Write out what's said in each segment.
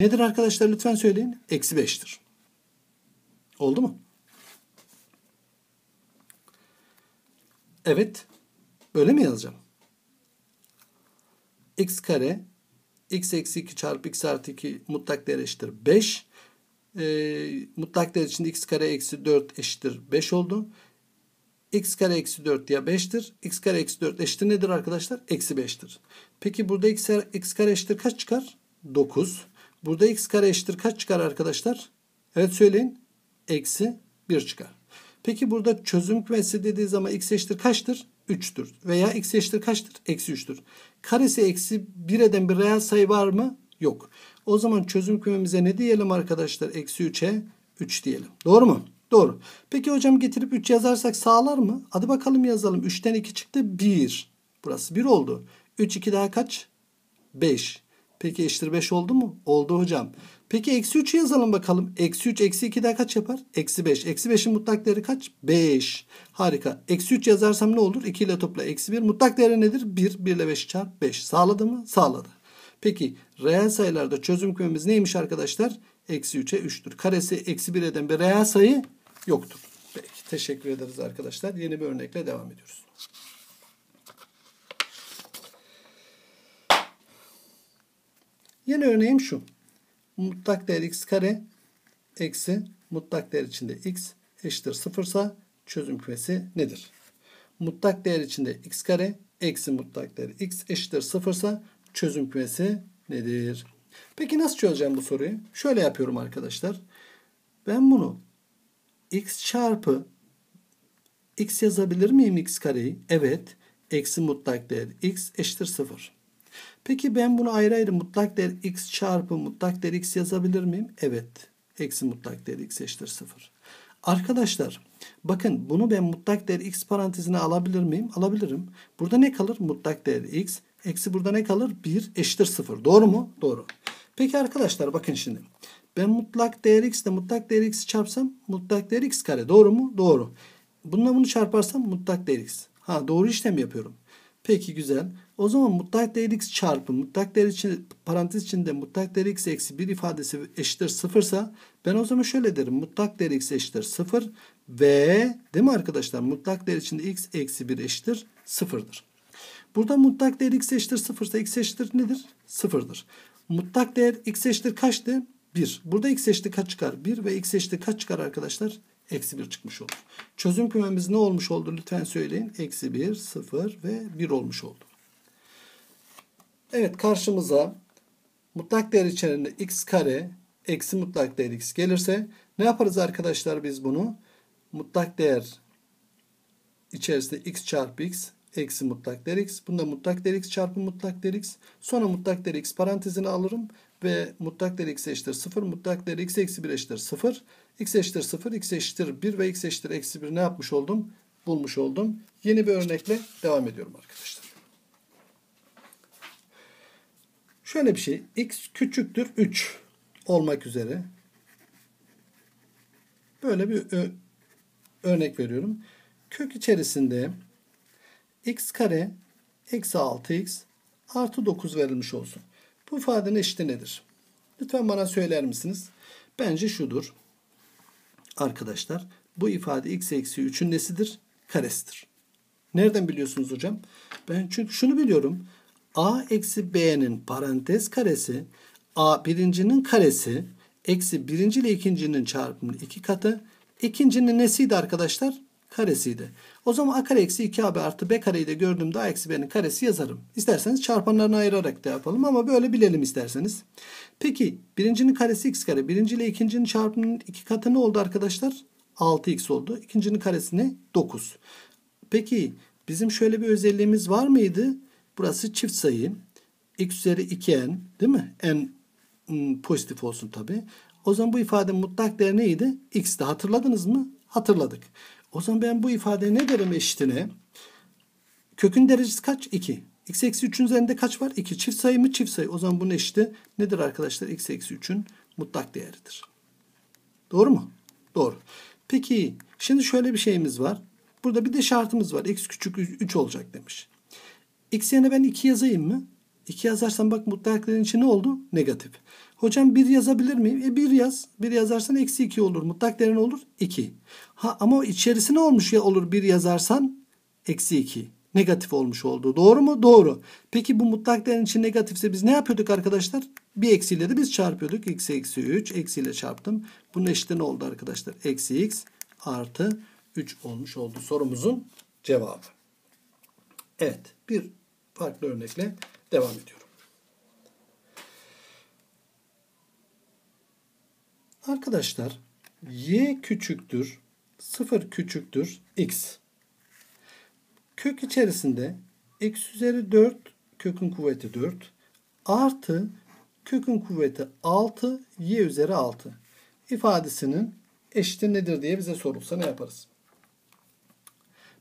Nedir arkadaşlar lütfen söyleyin. Eksi 5'tir. Oldu mu? Evet. Öyle mi yazacağım? x kare x eksi 2 çarpı x artı 2 mutlak değer eşittir 5. E, ee, mutlak değer içinde x kare eksi 4 eşittir 5 oldu. x kare eksi 4 ya 5'tir. x kare eksi 4 eşittir nedir arkadaşlar? Eksi 5'tir. Peki burada x, x kare eşittir kaç çıkar? 9. Burada x kare eşittir kaç çıkar arkadaşlar? Evet söyleyin. Eksi 1 çıkar. Peki burada çözüm kümesi dediği zaman x eşittir kaçtır? 3'tür. Veya x eşittir kaçtır? Eksi 3'tür. Karesi eksi 1 eden bir reel sayı var mı? Yok. O zaman çözüm kümemize ne diyelim arkadaşlar? Eksi 3'e 3 diyelim. Doğru mu? Doğru. Peki hocam getirip 3 yazarsak sağlar mı? Hadi bakalım yazalım. 3'ten 2 çıktı 1. Burası 1 oldu. 3 2 daha kaç? 5. Peki eşittir 5 oldu mu? Oldu hocam. Peki eksi 3'ü yazalım bakalım. Eksi 3 eksi 2 daha kaç yapar? Eksi 5. Eksi 5'in mutlak değeri kaç? 5. Harika. Eksi 3 yazarsam ne olur? 2 ile topla. Eksi 1. Mutlak değeri nedir? 1. 1 ile 5 çarp 5. Sağladı mı? Sağladı. Peki reel sayılarda çözüm kümemiz neymiş arkadaşlar? Eksi 3'e 3'tür. Karesi eksi eden bir reel sayı yoktur. Peki teşekkür ederiz arkadaşlar. Yeni bir örnekle devam ediyoruz. Yeni örneğim şu. Mutlak değer x kare eksi mutlak değer içinde x eşittir sıfırsa çözüm kümesi nedir? Mutlak değer içinde x kare eksi mutlak değer x eşittir sıfırsa çözüm kümesi nedir? Peki nasıl çözeceğim bu soruyu? Şöyle yapıyorum arkadaşlar. Ben bunu x çarpı x yazabilir miyim x kareyi? Evet. Eksi mutlak değer x eşittir sıfır. Peki ben bunu ayrı ayrı mutlak değer x çarpı mutlak değer x yazabilir miyim? Evet. Eksi mutlak değer x eşittir 0. Arkadaşlar bakın bunu ben mutlak değer x parantezine alabilir miyim? Alabilirim. Burada ne kalır? Mutlak değer x. Eksi burada ne kalır? 1 eşittir 0. Doğru mu? Doğru. Peki arkadaşlar bakın şimdi. Ben mutlak değer x ile mutlak değer x çarpsam mutlak değer x kare. Doğru mu? Doğru. Bununla bunu çarparsam mutlak değer x. Ha doğru işlem yapıyorum. Peki güzel. O zaman mutlak değer x çarpı mutlak değer için parantez içinde mutlak değer x eksi 1 ifadesi eşittir sıfırsa ben o zaman şöyle derim. Mutlak değer x eşittir sıfır ve değil mi arkadaşlar? Mutlak değer içinde x eksi 1 eşittir sıfırdır. Burada mutlak değer x eşittir 0 ise x eşittir nedir? Sıfırdır. Mutlak değer x eşittir kaçtı? 1. Burada x eşittir kaç çıkar? 1 ve x eşittir kaç çıkar arkadaşlar? Eksi 1 çıkmış oldu. Çözüm kümemiz ne olmuş oldu lütfen söyleyin. Eksi 1, 0 ve 1 olmuş oldu. Evet karşımıza mutlak değer içerisinde x kare eksi mutlak değer x gelirse ne yaparız arkadaşlar biz bunu? Mutlak değer içerisinde x çarpı x eksi mutlak değer x. Bunda mutlak değer x çarpı mutlak değer x. Sonra mutlak değer x parantezini alırım ve mutlak değer x eşittir 0. Mutlak değer x eksi 1 eşittir 0. x eşittir 0, x eşittir 1 ve x eşittir eksi 1 ne yapmış oldum? Bulmuş oldum. Yeni bir örnekle devam ediyorum arkadaşlar. Şöyle bir şey. x küçüktür 3 olmak üzere. Böyle bir örnek veriyorum. Kök içerisinde x kare eksi 6x artı 9 verilmiş olsun. Bu ifadenin eşiti nedir? Lütfen bana söyler misiniz? Bence şudur. Arkadaşlar bu ifade x eksi 3'ün nesidir? Karesidir. Nereden biliyorsunuz hocam? Ben çünkü şunu biliyorum. a eksi b'nin parantez karesi a birincinin karesi eksi birinci ile ikincinin çarpımının iki katı. İkincinin nesiydi arkadaşlar? karesiydi. O zaman a kare eksi 2 ab artı b kareyi de gördüğümde a eksi b'nin karesi yazarım. İsterseniz çarpanlarını ayırarak da yapalım ama böyle bilelim isterseniz. Peki birincinin karesi x kare. Birinci ile ikincinin çarpımının iki katı ne oldu arkadaşlar? 6x oldu. İkincinin karesi ne? 9. Peki bizim şöyle bir özelliğimiz var mıydı? Burası çift sayı. x üzeri 2n değil mi? n ıı, pozitif olsun tabi. O zaman bu ifadenin mutlak değer neydi? x'ti. Hatırladınız mı? Hatırladık. O zaman ben bu ifade ne derim eşitine? Kökün derecesi kaç? 2. X eksi 3'ün üzerinde kaç var? 2. Çift sayı mı? Çift sayı. O zaman bunun eşiti nedir arkadaşlar? X eksi 3'ün mutlak değeridir. Doğru mu? Doğru. Peki şimdi şöyle bir şeyimiz var. Burada bir de şartımız var. X küçük 3 olacak demiş. X yerine ben 2 yazayım mı? 2 yazarsam bak mutlakların içi ne oldu? Negatif. Hocam bir yazabilir miyim? E 1 yaz. bir yazarsan eksi iki olur. Mutlak değer ne olur? İki. Ha, ama içerisi olmuş ya olur bir yazarsan? Eksi iki, Negatif olmuş oldu. Doğru mu? Doğru. Peki bu mutlak değerin için negatifse biz ne yapıyorduk arkadaşlar? Bir eksiyle de biz çarpıyorduk. X eksi 3. Eksiyle çarptım. Bunun eşitliği ne oldu arkadaşlar? Eksi x artı 3 olmuş oldu sorumuzun cevabı. Evet bir farklı örnekle devam ediyorum. Arkadaşlar y küçüktür 0 küçüktür x. Kök içerisinde x üzeri 4 kökün kuvveti 4 artı kökün kuvveti 6 y üzeri 6 ifadesinin eşiti nedir diye bize sorulsa ne yaparız?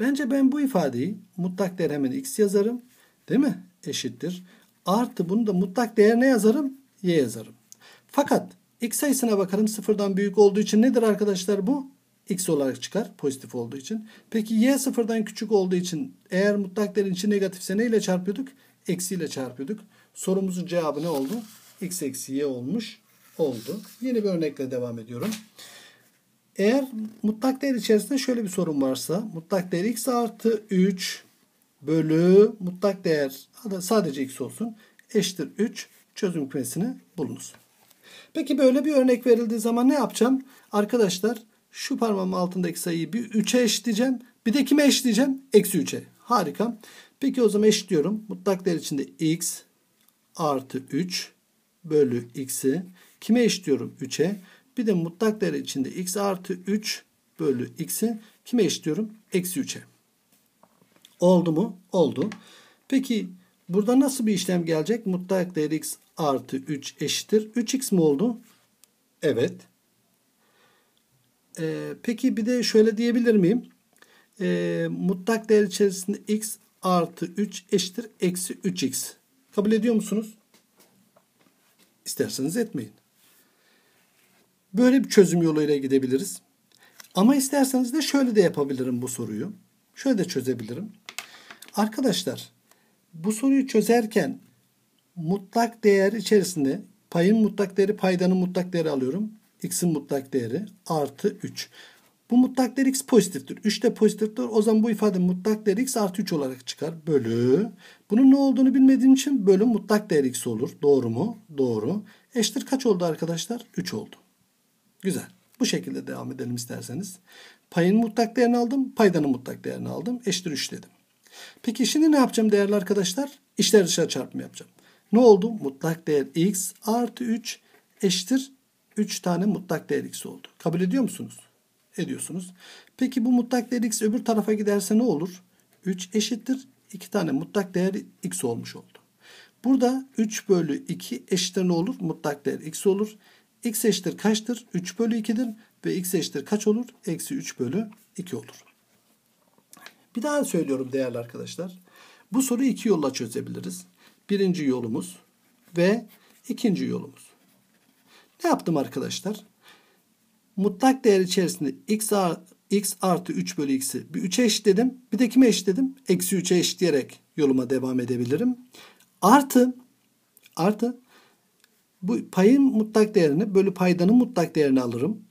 Bence ben bu ifadeyi mutlak değer hemen x yazarım. Değil mi? Eşittir. Artı bunu da mutlak değer ne yazarım? y yazarım. Fakat X sayısına bakalım. Sıfırdan büyük olduğu için nedir arkadaşlar bu? X olarak çıkar pozitif olduğu için. Peki Y sıfırdan küçük olduğu için eğer mutlak değerin içi negatifse neyle çarpıyorduk? eksiyle çarpıyorduk. Sorumuzun cevabı ne oldu? X eksi Y olmuş oldu. Yeni bir örnekle devam ediyorum. Eğer mutlak değer içerisinde şöyle bir sorun varsa mutlak değer x artı 3 bölü mutlak değer sadece x olsun eşittir 3 çözüm kümesini bulunuz. Peki böyle bir örnek verildiği zaman ne yapacağım? Arkadaşlar şu parmağımın altındaki sayıyı bir 3'e eşleyeceğim. Bir de kime eşleyeceğim? Eksi 3'e. Harika. Peki o zaman eşliyorum Mutlak değer içinde x artı 3 bölü x'i kime eşliyorum? 3'e. Bir de mutlak değer içinde x artı 3 bölü x'i kime eşliyorum? Eksi 3'e. Oldu mu? Oldu. Peki burada nasıl bir işlem gelecek? Mutlak değer x artı 3 eşittir. 3x mi oldu? Evet. Ee, peki bir de şöyle diyebilir miyim? Ee, mutlak değer içerisinde x artı 3 eşittir eksi 3x. Kabul ediyor musunuz? İsterseniz etmeyin. Böyle bir çözüm yoluyla gidebiliriz. Ama isterseniz de şöyle de yapabilirim bu soruyu. Şöyle de çözebilirim. Arkadaşlar bu soruyu çözerken mutlak değer içerisinde payın mutlak değeri paydanın mutlak değeri alıyorum. X'in mutlak değeri artı 3. Bu mutlak değer X pozitiftir. 3 de pozitiftir. O zaman bu ifade mutlak değer X artı 3 olarak çıkar. Bölü. Bunun ne olduğunu bilmediğim için bölü mutlak değer X olur. Doğru mu? Doğru. Eşittir kaç oldu arkadaşlar? 3 oldu. Güzel. Bu şekilde devam edelim isterseniz. Payın mutlak değerini aldım. Paydanın mutlak değerini aldım. Eşittir 3 dedim. Peki şimdi ne yapacağım değerli arkadaşlar? İşler dışarı çarpımı yapacağım. Ne oldu? Mutlak değer x artı 3 eşittir 3 tane mutlak değer x oldu. Kabul ediyor musunuz? Ediyorsunuz. Peki bu mutlak değer x öbür tarafa giderse ne olur? 3 eşittir 2 tane mutlak değer x olmuş oldu. Burada 3 bölü 2 eşittir ne olur? Mutlak değer x olur. x eşittir kaçtır? 3 bölü 2'dir ve x eşittir kaç olur? Eksi 3 bölü 2 olur. Bir daha söylüyorum değerli arkadaşlar. Bu soruyu iki yolla çözebiliriz birinci yolumuz ve ikinci yolumuz. Ne yaptım arkadaşlar? Mutlak değer içerisinde x, x artı 3 bölü x'i bir 3'e eşitledim. Bir de kime eşitledim? Eksi 3'e eşitleyerek yoluma devam edebilirim. Artı artı bu payın mutlak değerini bölü paydanın mutlak değerini alırım.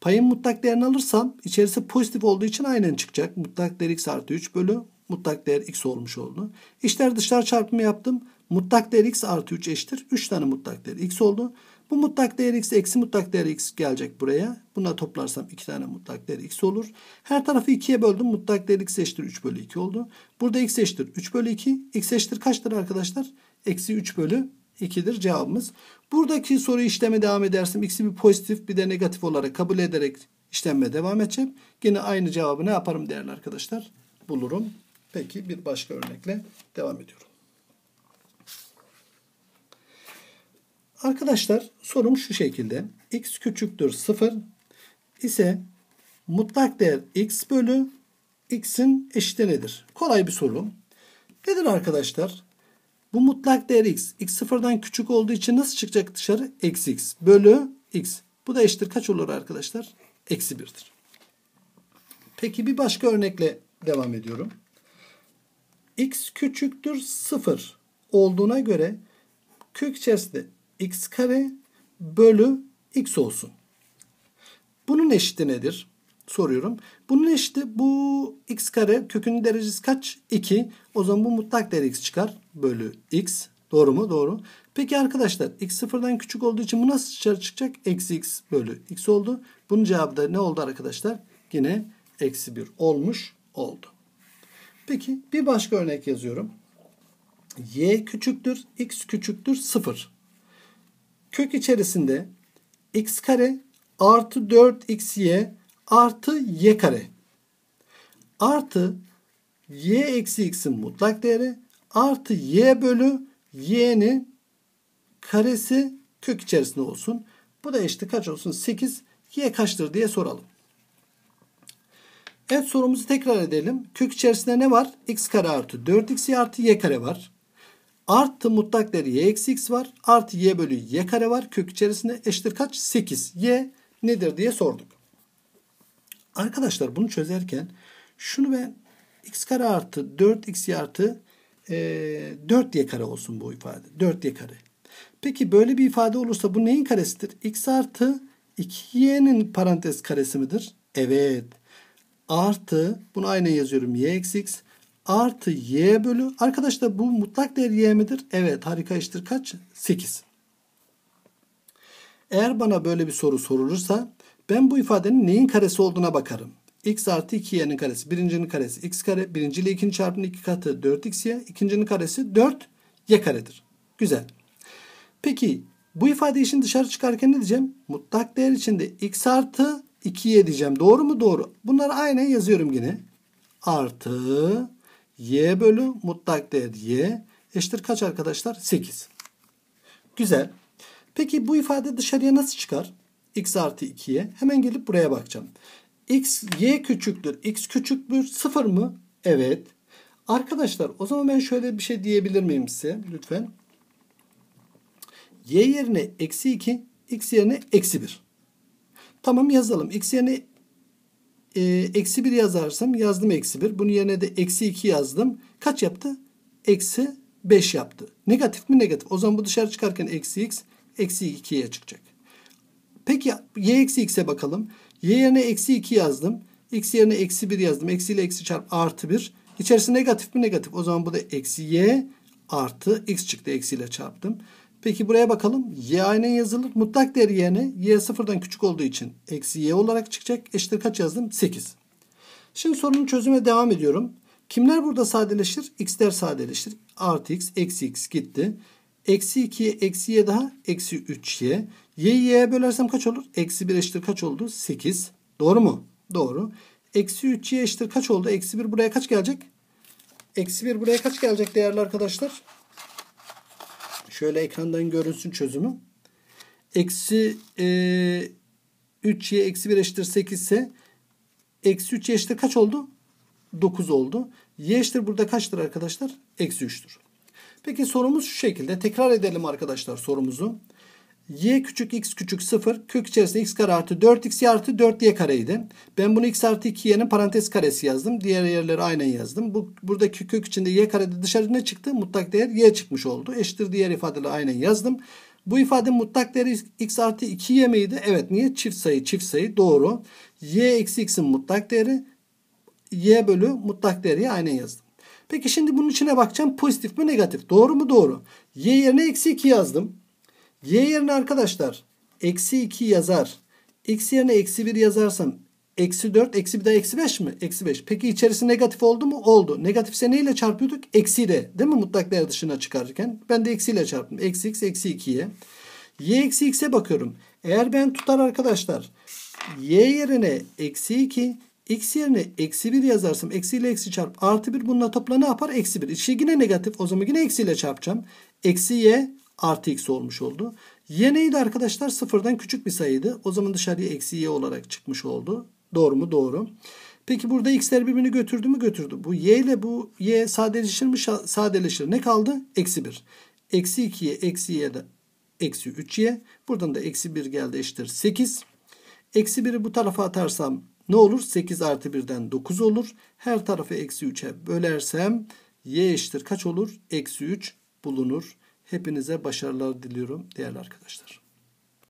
Payın mutlak değerini alırsam içerisi pozitif olduğu için aynen çıkacak. Mutlak değer x artı 3 bölü Mutlak değer x olmuş oldu. İçler dışlar çarpımı yaptım. Mutlak değer x artı 3 eşittir. 3 tane mutlak değer x oldu. Bu mutlak değer x eksi mutlak değer x gelecek buraya. Buna toplarsam 2 tane mutlak değer x olur. Her tarafı 2'ye böldüm. Mutlak değer x eşittir 3 bölü 2 oldu. Burada x eşittir 3 bölü 2. x eşittir kaçtır arkadaşlar? Eksi 3 bölü 2'dir cevabımız. Buradaki soru işleme devam edersem x'i bir pozitif bir de negatif olarak kabul ederek işlemeye devam edeceğim. Yine aynı cevabı ne yaparım değerli arkadaşlar? Bulurum. Peki bir başka örnekle devam ediyorum. Arkadaşlar sorum şu şekilde. x küçüktür 0 ise mutlak değer x bölü x'in eşiti nedir? Kolay bir soru. Nedir arkadaşlar? Bu mutlak değer x. x sıfırdan küçük olduğu için nasıl çıkacak dışarı? Eksi x bölü x. Bu da eşittir kaç olur arkadaşlar? Eksi 1'dir. Peki bir başka örnekle devam ediyorum x küçüktür 0 olduğuna göre kök içerisinde x kare bölü x olsun. Bunun eşiti nedir? Soruyorum. Bunun eşiti bu x kare kökünün derecesi kaç? 2. O zaman bu mutlak değer x çıkar. Bölü x. Doğru mu? Doğru. Peki arkadaşlar x sıfırdan küçük olduğu için bu nasıl dışarı çıkacak? Eksi x bölü x oldu. Bunun cevabı da ne oldu arkadaşlar? Yine eksi 1 olmuş oldu. Peki bir başka örnek yazıyorum. Y küçüktür, x küçüktür 0. Kök içerisinde x kare artı 4xy artı y kare artı y eksi x'in mutlak değeri artı y bölü y'nin karesi kök içerisinde olsun. Bu da eşit kaç olsun? 8. y kaçtır diye soralım. Evet sorumuzu tekrar edelim. Kök içerisinde ne var? x kare artı 4x artı y kare var. Artı mutlak değeri y eksi x var. Artı y bölü y kare var. Kök içerisinde eşittir kaç? 8. y nedir diye sorduk. Arkadaşlar bunu çözerken şunu ben x kare artı 4x artı e, 4y kare olsun bu ifade. 4y kare. Peki böyle bir ifade olursa bu neyin karesidir? x artı 2y'nin parantez karesi midir? Evet artı bunu aynı yazıyorum y eksi x artı y bölü arkadaşlar bu mutlak değer y midir? Evet harika iştir kaç? 8. Eğer bana böyle bir soru sorulursa ben bu ifadenin neyin karesi olduğuna bakarım. x artı 2y'nin karesi birincinin karesi x kare birinci ile ikinci çarpının iki katı 4xy ikincinin karesi 4 y karedir. Güzel. Peki bu ifade için dışarı çıkarken ne diyeceğim? Mutlak değer içinde x artı 2y diyeceğim. Doğru mu? Doğru. Bunları aynen yazıyorum yine. Artı y bölü mutlak değer y eşittir kaç arkadaşlar? 8. Güzel. Peki bu ifade dışarıya nasıl çıkar? x artı 2'ye. Hemen gelip buraya bakacağım. x, y küçüktür. x küçüktür. 0 mı? Evet. Arkadaşlar o zaman ben şöyle bir şey diyebilir miyim size? Lütfen. y yerine eksi 2, x yerine eksi 1. Tamam yazalım. X yerine e, eksi 1 yazarsam yazdım eksi 1. Bunun yerine de eksi 2 yazdım. Kaç yaptı? Eksi 5 yaptı. Negatif mi? Negatif. O zaman bu dışarı çıkarken eksi x eksi 2'ye çıkacak. Peki y eksi x'e bakalım. Y yerine eksi 2 yazdım. X yerine eksi 1 yazdım. Eksi ile eksi çarp artı 1. İçerisi negatif mi? Negatif. O zaman bu da eksi y artı x çıktı. Eksi ile çarptım. Peki buraya bakalım. Y aynen yazılır. Mutlak değer y'ne y sıfırdan küçük olduğu için eksi y olarak çıkacak. Eşittir kaç yazdım? 8. Şimdi sorunun çözüme devam ediyorum. Kimler burada sadeleşir? X'ler sadeleşir. Artı x, eksi x gitti. Eksi 2'ye eksi y daha eksi 3y. Y'yi y'ye bölersem kaç olur? Eksi 1 eşittir kaç oldu? 8. Doğru mu? Doğru. Eksi 3y eşittir kaç oldu? Eksi 1 buraya kaç gelecek? Eksi 1 buraya kaç gelecek değerli arkadaşlar? Şöyle ekrandan görünsün çözümü. Eksi e, 3y eksi 1 eşittir 8 ise eksi 3 eşittir kaç oldu? 9 oldu. Y eşittir burada kaçtır arkadaşlar? Eksi 3'tür. Peki sorumuz şu şekilde. Tekrar edelim arkadaşlar sorumuzu y küçük x küçük 0 kök içerisinde x kare artı 4x artı 4y kareydi. Ben bunu x artı 2y'nin parantez karesi yazdım. Diğer yerleri aynen yazdım. Bu, buradaki kök içinde y karede dışarı ne çıktı? Mutlak değer y çıkmış oldu. Eşittir diğer ifadeyle aynen yazdım. Bu ifade mutlak değeri x artı 2y miydi? Evet niye? Çift sayı çift sayı doğru. y eksi x'in mutlak değeri y bölü mutlak değeri aynen yazdım. Peki şimdi bunun içine bakacağım. Pozitif mi negatif? Doğru mu? Doğru. Y yerine eksi 2 yazdım. Y yerine arkadaşlar eksi 2 yazar. X yerine eksi 1 yazarsam eksi 4 eksi bir daha eksi 5 mi? Eksi 5. Peki içerisi negatif oldu mu? Oldu. Negatifse neyle çarpıyorduk? Eksi Eksiyle. Değil mi? Mutlak değer dışına çıkarırken. Ben de eksiyle çarptım. Eksi x eksi 2'ye. Y eksi x'e bakıyorum. Eğer ben tutar arkadaşlar y yerine eksi 2 x yerine eksi 1 yazarsam eksi ile eksi çarp artı 1 bununla topla ne yapar? Eksi 1. İçi yine negatif o zaman yine eksi ile çarpacağım. Eksi y artı x olmuş oldu. Y neydi arkadaşlar? Sıfırdan küçük bir sayıydı. O zaman dışarıya eksi y olarak çıkmış oldu. Doğru mu? Doğru. Peki burada x'ler birbirini götürdü mü? Götürdü. Bu y ile bu y sadeleşir mi? Sadeleşir. Ne kaldı? Eksi 1. Eksi 2'ye eksi y de, eksi 3y. Buradan da eksi 1 geldi eşittir 8. Eksi 1'i bu tarafa atarsam ne olur? 8 artı 1'den 9 olur. Her tarafı eksi 3'e bölersem y eşittir kaç olur? Eksi 3 bulunur. Hepinize başarılar diliyorum değerli arkadaşlar.